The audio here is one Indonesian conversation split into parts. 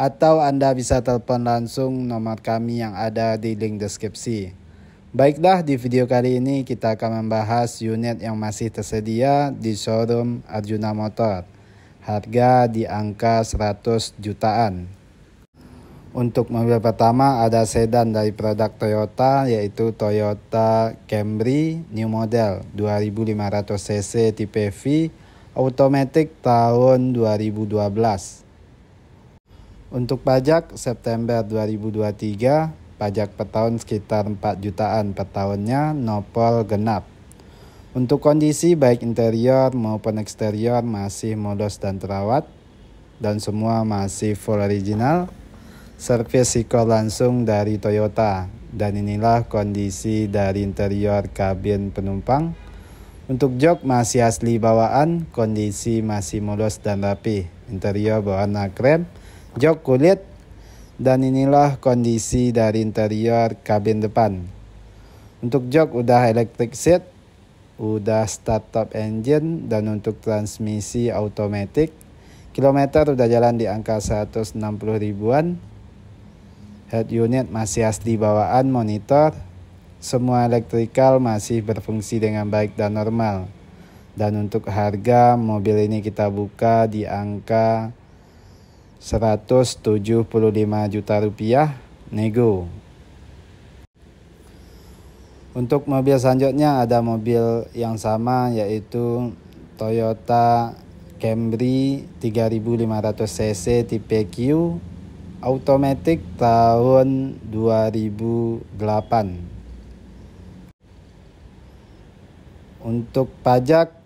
atau Anda bisa telepon langsung nomor kami yang ada di link deskripsi. Baiklah, di video kali ini kita akan membahas unit yang masih tersedia di showroom Arjuna Motor. Harga di angka 100 jutaan. Untuk mobil pertama ada sedan dari produk Toyota yaitu Toyota Camry New Model 2500cc tipe V automatic tahun 2012. Untuk pajak September 2023, pajak per tahun sekitar 4 jutaan per tahunnya nopol genap. Untuk kondisi baik interior maupun eksterior masih modus dan terawat dan semua masih full original. Servis sikor langsung dari Toyota dan inilah kondisi dari interior kabin penumpang. Untuk jok masih asli bawaan, kondisi masih modus dan rapi. Interior berwarna krem jok kulit, dan inilah kondisi dari interior kabin depan. Untuk jok udah electric seat, udah start top engine, dan untuk transmisi automatic, kilometer udah jalan di angka 160 ribuan, head unit masih asli bawaan monitor, semua elektrikal masih berfungsi dengan baik dan normal. Dan untuk harga mobil ini kita buka di angka 175 juta rupiah nego. Untuk mobil selanjutnya ada mobil yang sama yaitu Toyota Camry 3500 cc tipe Q automatic tahun 2008. Untuk pajak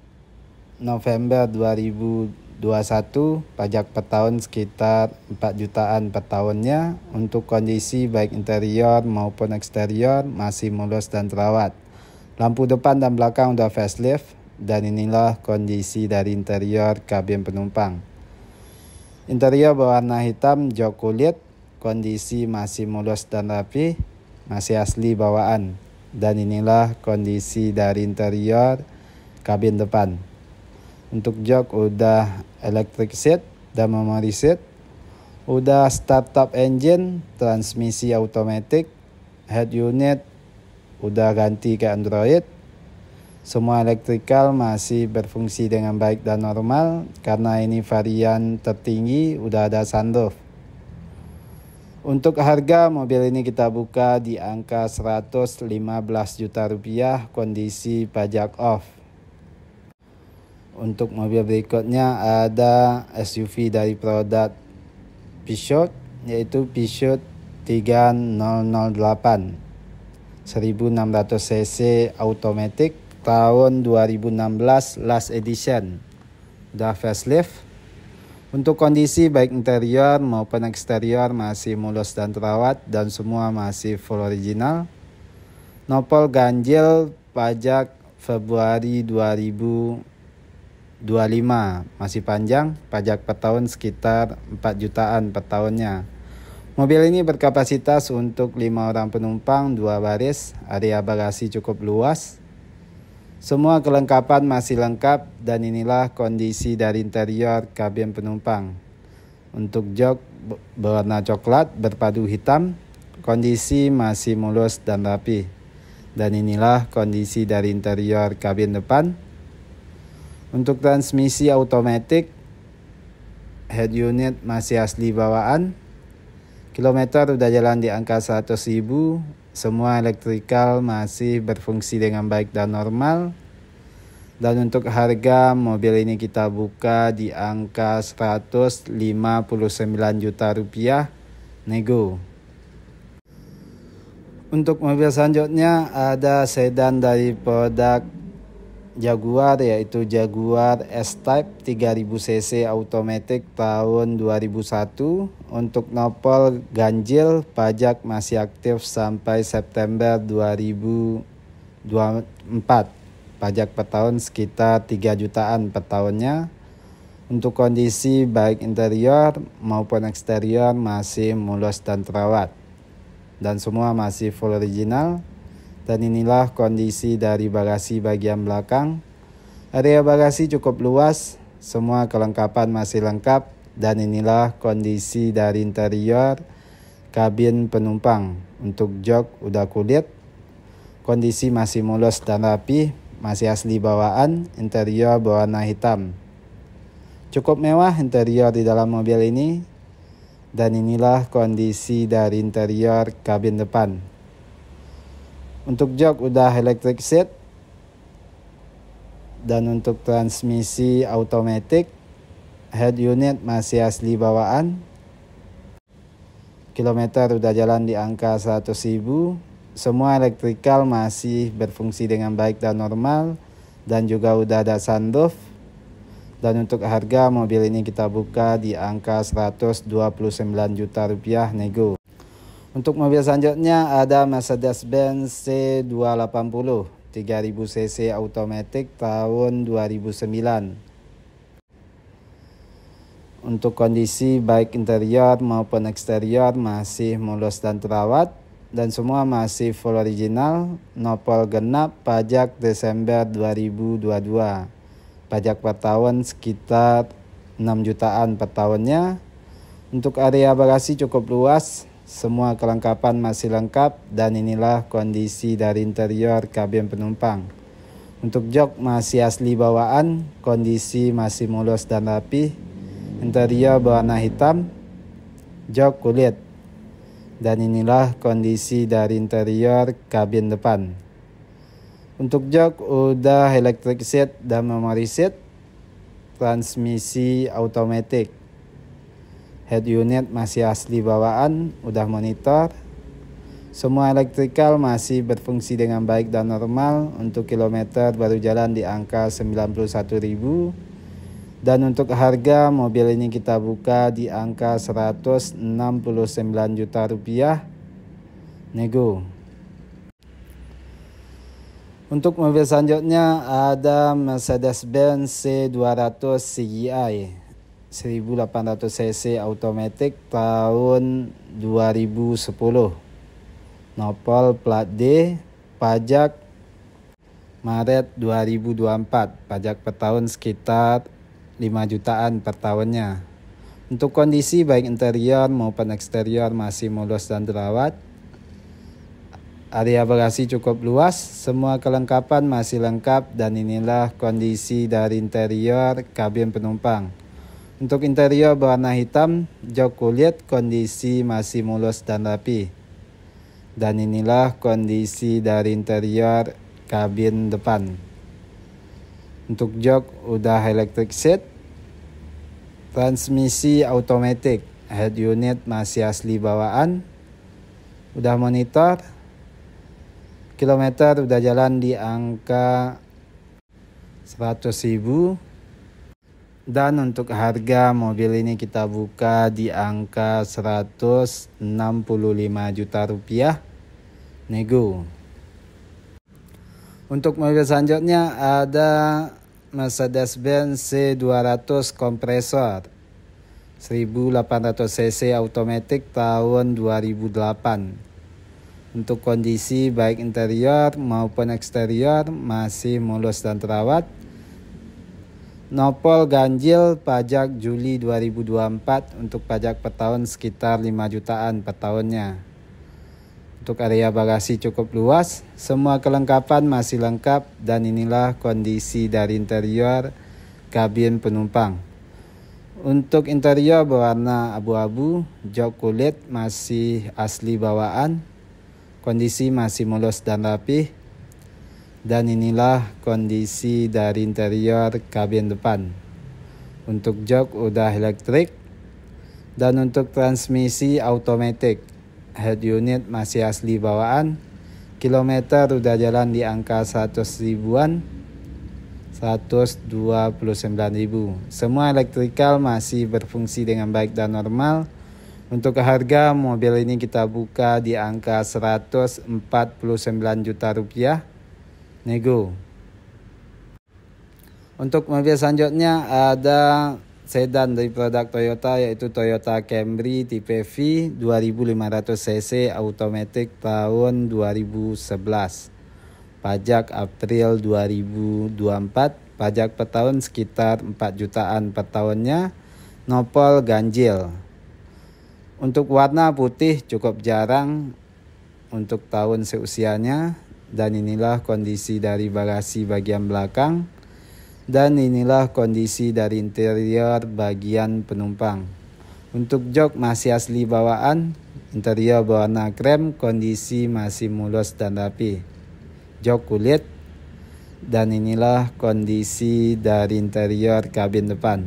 November 2008 21 pajak per tahun sekitar 4 jutaan per tahunnya untuk kondisi baik interior maupun eksterior masih mulus dan terawat. Lampu depan dan belakang sudah facelift dan inilah kondisi dari interior kabin penumpang. Interior berwarna hitam jok kulit, kondisi masih mulus dan rapi, masih asli bawaan. Dan inilah kondisi dari interior kabin depan. Untuk jok udah electric seat dan memory seat, udah startup engine, transmisi automatic, head unit, udah ganti ke Android, semua elektrikal masih berfungsi dengan baik dan normal karena ini varian tertinggi udah ada sunroof. Untuk harga mobil ini kita buka di angka 115 juta rupiah kondisi pajak off. Untuk mobil berikutnya ada SUV dari produk Peugeot yaitu Peugeot 3008 1600 cc automatic tahun 2016 last edition udah facelift untuk kondisi baik interior maupun eksterior masih mulus dan terawat dan semua masih full original nopol ganjil pajak Februari 2000 25 masih panjang pajak per tahun sekitar 4 jutaan per tahunnya Mobil ini berkapasitas untuk 5 orang penumpang, 2 baris, area bagasi cukup luas. Semua kelengkapan masih lengkap dan inilah kondisi dari interior kabin penumpang. Untuk jok berwarna coklat berpadu hitam, kondisi masih mulus dan rapi. Dan inilah kondisi dari interior kabin depan. Untuk transmisi automatic, head unit masih asli bawaan. Kilometer udah jalan di angka 100 ribu. Semua elektrikal masih berfungsi dengan baik dan normal. Dan untuk harga mobil ini kita buka di angka 159 juta rupiah nego. Untuk mobil selanjutnya ada sedan dari produk Jaguar yaitu Jaguar S-Type 3000cc automatic tahun 2001 untuk nopol ganjil pajak masih aktif sampai September 2024 pajak per tahun sekitar 3 jutaan per tahunnya untuk kondisi baik interior maupun eksterior masih mulus dan terawat dan semua masih full original dan inilah kondisi dari bagasi bagian belakang. Area bagasi cukup luas, semua kelengkapan masih lengkap. Dan inilah kondisi dari interior kabin penumpang. Untuk jok udah kulit, kondisi masih mulus dan rapi, masih asli bawaan, interior berwarna hitam. Cukup mewah interior di dalam mobil ini, dan inilah kondisi dari interior kabin depan. Untuk jok udah electric seat dan untuk transmisi automatic head unit masih asli bawaan. Kilometer udah jalan di angka 100 ribu. Semua elektrikal masih berfungsi dengan baik dan normal dan juga udah ada sunroof. Dan untuk harga mobil ini kita buka di angka 129 juta rupiah nego. Untuk mobil selanjutnya ada Mercedes-Benz C280 3000cc automatic tahun 2009. Untuk kondisi baik interior maupun eksterior masih mulus dan terawat dan semua masih full original, nopol genap pajak Desember 2022. Pajak per tahun sekitar 6 jutaan per tahunnya. Untuk area bagasi cukup luas, semua kelengkapan masih lengkap dan inilah kondisi dari interior kabin penumpang. Untuk jok masih asli bawaan, kondisi masih mulus dan rapi. Interior berwarna hitam, jok kulit. Dan inilah kondisi dari interior kabin depan. Untuk jok udah electric seat dan memory seat, transmisi automatic head unit masih asli bawaan, udah monitor. Semua elektrikal masih berfungsi dengan baik dan normal. Untuk kilometer baru jalan di angka 91.000. Dan untuk harga mobil ini kita buka di angka 169 juta rupiah. Nego. Untuk mobil selanjutnya ada Mercedes-Benz C200 CGI. E 1800 cc automatic tahun 2010 nopol plat D pajak Maret 2024 pajak per tahun sekitar 5 jutaan per tahunnya untuk kondisi baik interior maupun eksterior masih mulus dan terawat area bagasi cukup luas semua kelengkapan masih lengkap dan inilah kondisi dari interior kabin penumpang untuk interior berwarna hitam, jok kulit kondisi masih mulus dan rapi. Dan inilah kondisi dari interior kabin depan. Untuk jok udah electric seat. Transmisi automatic, head unit masih asli bawaan. Udah monitor. Kilometer udah jalan di angka 100 ribu dan untuk harga mobil ini kita buka di angka 165 juta rupiah. Nego. Untuk mobil selanjutnya ada Mercedes-Benz C200 kompresor 1800 cc automatic tahun 2008. Untuk kondisi baik interior maupun eksterior masih mulus dan terawat Nopol ganjil pajak Juli 2024 untuk pajak per tahun sekitar 5 jutaan per tahunnya. Untuk area bagasi cukup luas, semua kelengkapan masih lengkap dan inilah kondisi dari interior kabin penumpang. Untuk interior berwarna abu-abu, jok kulit masih asli bawaan, kondisi masih mulus dan rapih, dan inilah kondisi dari interior kabin depan. Untuk jok udah elektrik dan untuk transmisi automatic. Head unit masih asli bawaan. Kilometer udah jalan di angka 100 ribuan. 129.000. Semua elektrikal masih berfungsi dengan baik dan normal. Untuk harga mobil ini kita buka di angka 149 juta rupiah nego. Untuk mobil selanjutnya ada sedan dari produk Toyota yaitu Toyota Camry tipe V 2500 cc automatic tahun 2011. Pajak April 2024, pajak per tahun sekitar 4 jutaan per tahunnya, nopol ganjil. Untuk warna putih cukup jarang untuk tahun seusianya dan inilah kondisi dari bagasi bagian belakang. Dan inilah kondisi dari interior bagian penumpang. Untuk jok masih asli bawaan, interior berwarna krem, kondisi masih mulus dan rapi. Jok kulit, dan inilah kondisi dari interior kabin depan.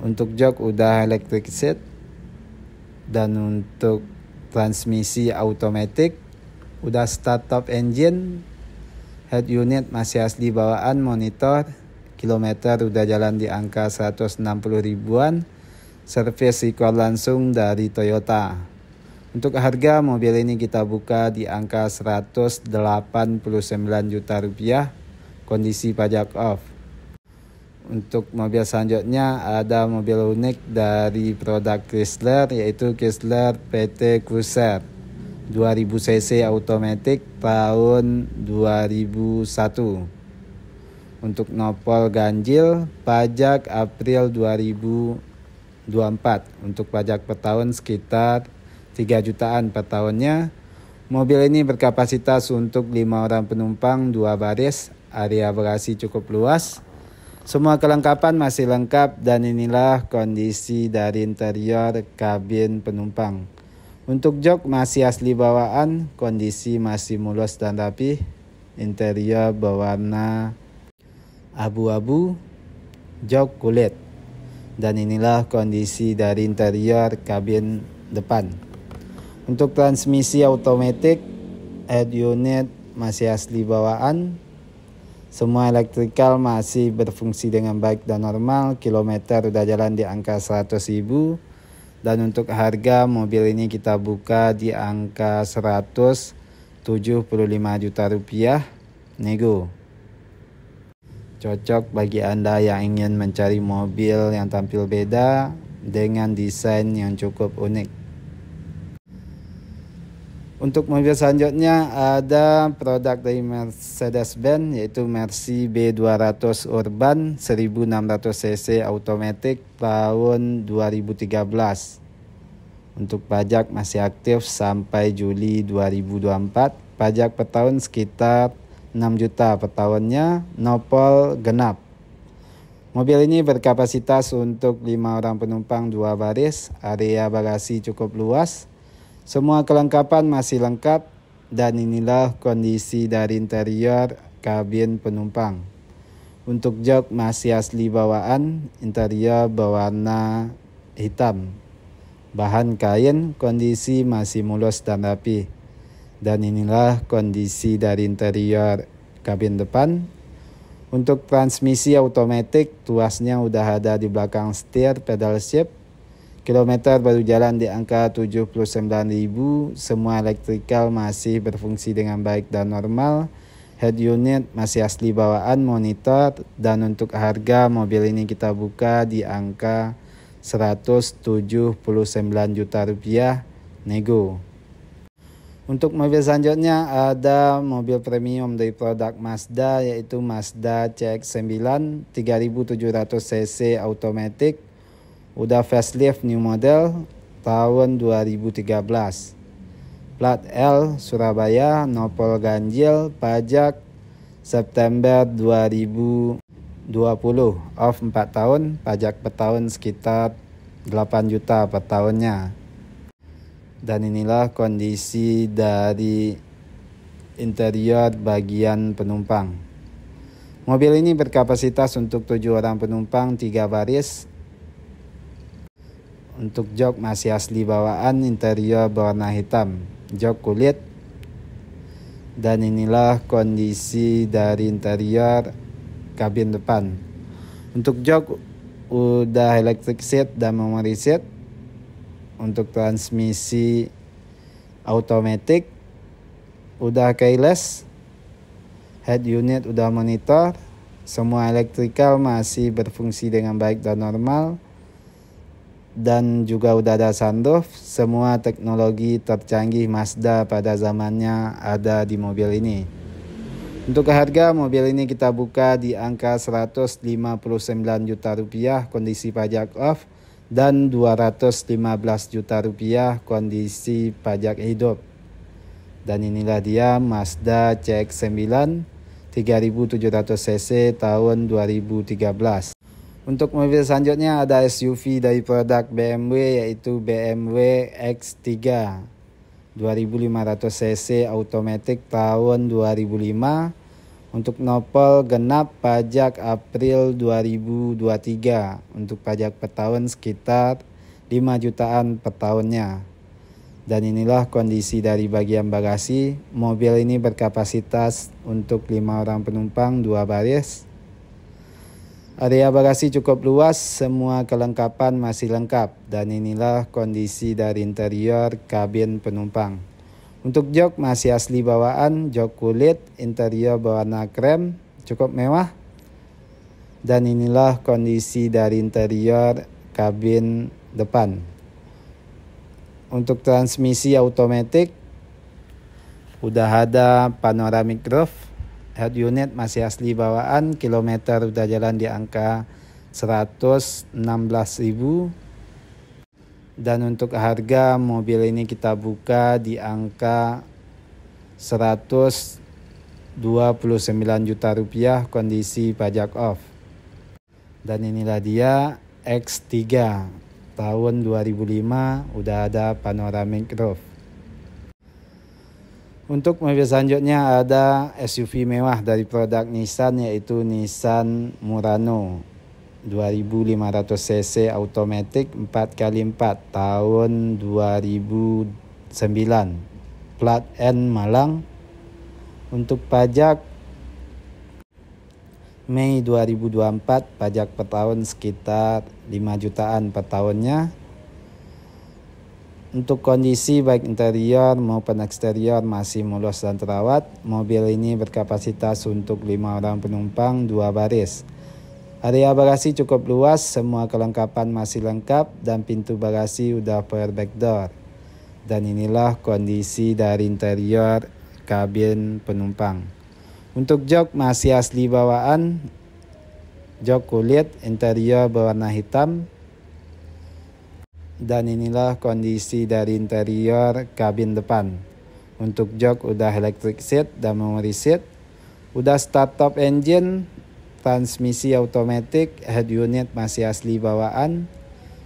Untuk jok udah electric seat, dan untuk transmisi automatic udah start top engine head unit masih asli bawaan monitor kilometer udah jalan di angka 160 ribuan service record langsung dari Toyota untuk harga mobil ini kita buka di angka 189 juta rupiah kondisi pajak off untuk mobil selanjutnya ada mobil unik dari produk Chrysler yaitu Chrysler PT Cruiser 2000 cc automatic tahun 2001 untuk nopol ganjil pajak April 2024 untuk pajak per tahun sekitar 3 jutaan per tahunnya mobil ini berkapasitas untuk 5 orang penumpang 2 baris area bagasi cukup luas semua kelengkapan masih lengkap dan inilah kondisi dari interior kabin penumpang untuk jok masih asli bawaan, kondisi masih mulus dan rapi. Interior berwarna abu-abu, jok kulit. Dan inilah kondisi dari interior kabin depan. Untuk transmisi automatic, head unit masih asli bawaan. Semua elektrikal masih berfungsi dengan baik dan normal. Kilometer udah jalan di angka 100 ribu dan untuk harga mobil ini kita buka di angka 175 juta rupiah nego cocok bagi anda yang ingin mencari mobil yang tampil beda dengan desain yang cukup unik untuk mobil selanjutnya ada produk dari Mercedes-Benz yaitu Mercy B200 Urban 1600 cc automatic tahun 2013. Untuk pajak masih aktif sampai Juli 2024. Pajak per tahun sekitar 6 juta per tahunnya, nopol genap. Mobil ini berkapasitas untuk 5 orang penumpang 2 baris, area bagasi cukup luas, semua kelengkapan masih lengkap dan inilah kondisi dari interior kabin penumpang. Untuk jok masih asli bawaan, interior berwarna hitam. Bahan kain kondisi masih mulus dan rapi. Dan inilah kondisi dari interior kabin depan untuk transmisi otomatis tuasnya udah ada di belakang setir pedal shift Kilometer baru jalan di angka 79.000, semua elektrikal masih berfungsi dengan baik dan normal. Head unit masih asli bawaan monitor dan untuk harga mobil ini kita buka di angka 179 juta rupiah nego. Untuk mobil selanjutnya ada mobil premium dari produk Mazda yaitu Mazda CX-9 3700 cc automatic Udah facelift new model tahun 2013. Plat L Surabaya nopol ganjil pajak September 2020 off 4 tahun pajak per tahun sekitar 8 juta per tahunnya. Dan inilah kondisi dari interior bagian penumpang. Mobil ini berkapasitas untuk 7 orang penumpang, 3 baris untuk jok masih asli bawaan interior berwarna hitam. Jok kulit. Dan inilah kondisi dari interior kabin depan. Untuk jok udah electric seat dan memory seat. Untuk transmisi automatic udah keyless. Head unit udah monitor. Semua elektrikal masih berfungsi dengan baik dan normal dan juga udah ada sunroof, semua teknologi tercanggih Mazda pada zamannya ada di mobil ini. Untuk harga mobil ini kita buka di angka 159 juta rupiah kondisi pajak off dan 215 juta rupiah kondisi pajak hidup. Dan inilah dia Mazda CX-9 3700 cc tahun 2013. Untuk mobil selanjutnya ada SUV dari produk BMW yaitu BMW X3 2500 cc automatic tahun 2005 untuk nopel genap pajak April 2023 untuk pajak per tahun sekitar 5 jutaan per tahunnya dan inilah kondisi dari bagian bagasi mobil ini berkapasitas untuk 5 orang penumpang 2 baris Area bagasi cukup luas, semua kelengkapan masih lengkap, dan inilah kondisi dari interior kabin penumpang. Untuk jok masih asli bawaan, jok kulit, interior berwarna krem, cukup mewah. Dan inilah kondisi dari interior kabin depan. Untuk transmisi automatic, udah ada panoramic roof, head unit masih asli bawaan, kilometer udah jalan di angka 116.000. Dan untuk harga mobil ini kita buka di angka 129 juta rupiah kondisi pajak off. Dan inilah dia X3 tahun 2005 udah ada panoramic roof. Untuk mobil selanjutnya ada SUV mewah dari produk Nissan yaitu Nissan Murano 2500 cc automatic 4x4 tahun 2009 plat N Malang untuk pajak Mei 2024 pajak per tahun sekitar 5 jutaan per tahunnya untuk kondisi baik interior maupun eksterior masih mulus dan terawat. Mobil ini berkapasitas untuk 5 orang penumpang 2 baris. Area bagasi cukup luas, semua kelengkapan masih lengkap dan pintu bagasi sudah power back door. Dan inilah kondisi dari interior kabin penumpang. Untuk jok masih asli bawaan, jok kulit interior berwarna hitam, dan inilah kondisi dari interior kabin depan. Untuk jok udah electric seat dan memory seat. Udah start top engine, transmisi automatic, head unit masih asli bawaan.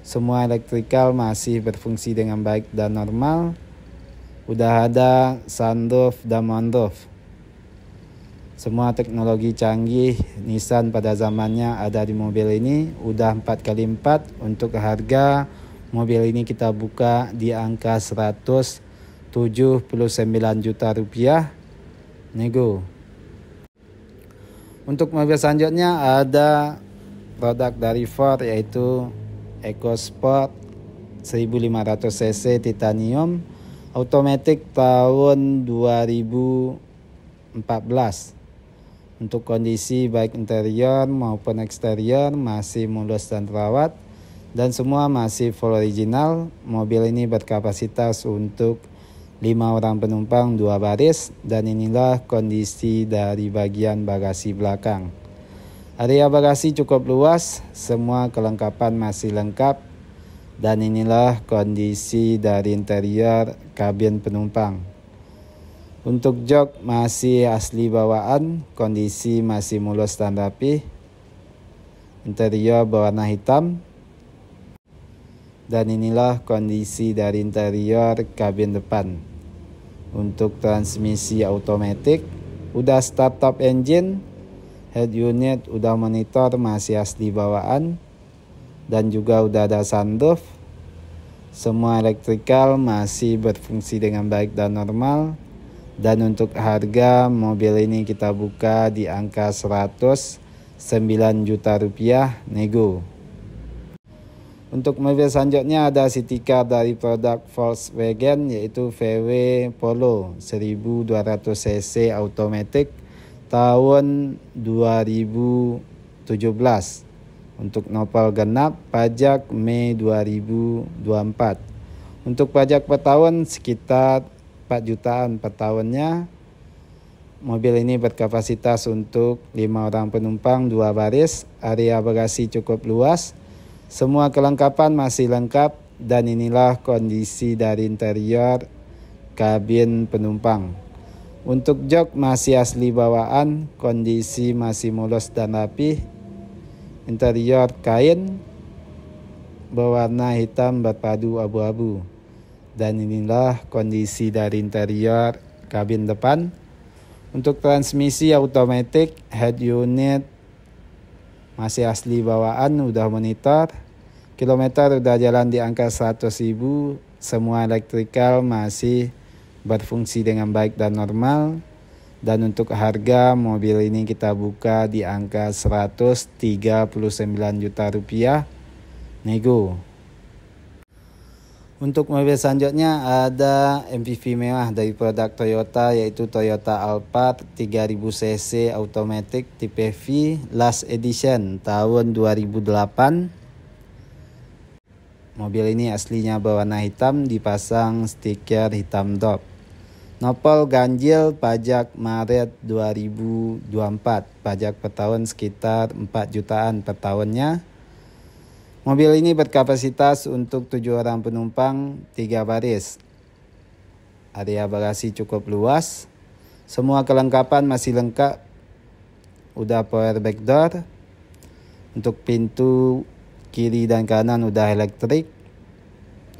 Semua elektrikal masih berfungsi dengan baik dan normal. Udah ada sunroof dan moonroof. Semua teknologi canggih Nissan pada zamannya ada di mobil ini udah 4x4 untuk harga Mobil ini kita buka di angka 179 juta rupiah. Nego. Untuk mobil selanjutnya ada produk dari Ford yaitu EcoSport 1500 cc titanium automatic tahun 2014 untuk kondisi baik interior maupun eksterior masih mulus dan terawat dan semua masih full original. Mobil ini berkapasitas untuk 5 orang penumpang 2 baris dan inilah kondisi dari bagian bagasi belakang. Area bagasi cukup luas, semua kelengkapan masih lengkap dan inilah kondisi dari interior kabin penumpang. Untuk jok masih asli bawaan, kondisi masih mulus dan rapi. Interior berwarna hitam, dan inilah kondisi dari interior kabin depan. Untuk transmisi otomatis, udah start top engine, head unit udah monitor masih asli bawaan, dan juga udah ada sunroof. Semua elektrikal masih berfungsi dengan baik dan normal. Dan untuk harga mobil ini kita buka di angka 109 juta rupiah nego. Untuk mobil selanjutnya ada city car dari produk Volkswagen yaitu VW Polo 1200 cc automatic tahun 2017 untuk nopal genap pajak Mei 2024 untuk pajak per tahun sekitar 4 jutaan per tahunnya mobil ini berkapasitas untuk 5 orang penumpang 2 baris area bagasi cukup luas semua kelengkapan masih lengkap dan inilah kondisi dari interior kabin penumpang. Untuk jok masih asli bawaan, kondisi masih mulus dan rapi. Interior kain berwarna hitam berpadu abu-abu. Dan inilah kondisi dari interior kabin depan. Untuk transmisi automatic, head unit masih asli bawaan, udah monitor kilometer udah jalan di angka 100 ribu, semua elektrikal masih berfungsi dengan baik dan normal. Dan untuk harga mobil ini kita buka di angka 139 juta rupiah. Nego. Untuk mobil selanjutnya ada MPV mewah dari produk Toyota yaitu Toyota Alphard 3000 cc automatic tipe V last edition tahun 2008 Mobil ini aslinya berwarna hitam dipasang stiker hitam dop. Nopol ganjil pajak Maret 2024, pajak per tahun sekitar 4 jutaan per tahunnya. Mobil ini berkapasitas untuk 7 orang penumpang, 3 baris. Area bagasi cukup luas. Semua kelengkapan masih lengkap. Udah power back door. Untuk pintu kiri dan kanan udah elektrik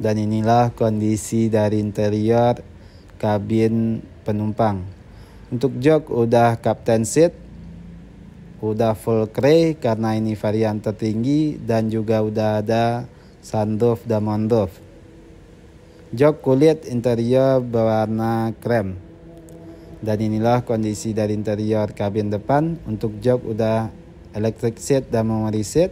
dan inilah kondisi dari interior kabin penumpang untuk jok udah captain seat udah full cray karena ini varian tertinggi dan juga udah ada sunroof dan moonroof. Jok kulit interior berwarna krem. Dan inilah kondisi dari interior kabin depan. Untuk jok udah electric seat dan memory seat.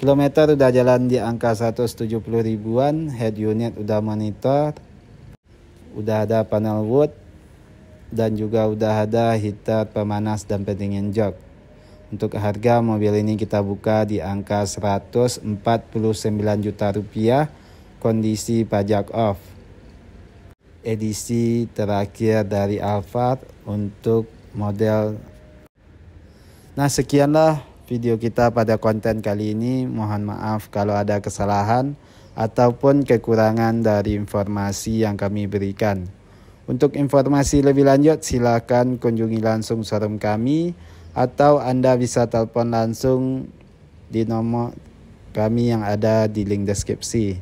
Kilometer udah jalan di angka 170 ribuan, head unit udah monitor, udah ada panel wood, dan juga udah ada heater pemanas dan pendingin jok. Untuk harga mobil ini kita buka di angka 149 juta rupiah, kondisi pajak off. Edisi terakhir dari Alphard untuk model. Nah sekianlah video kita pada konten kali ini. Mohon maaf kalau ada kesalahan ataupun kekurangan dari informasi yang kami berikan. Untuk informasi lebih lanjut silakan kunjungi langsung showroom kami atau Anda bisa telepon langsung di nomor kami yang ada di link deskripsi.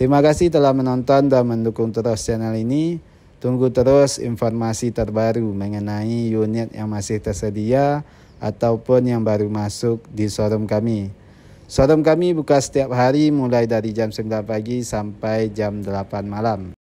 Terima kasih telah menonton dan mendukung terus channel ini. Tunggu terus informasi terbaru mengenai unit yang masih tersedia ataupun yang baru masuk di showroom kami. Showroom kami buka setiap hari mulai dari jam 9 pagi sampai jam 8 malam.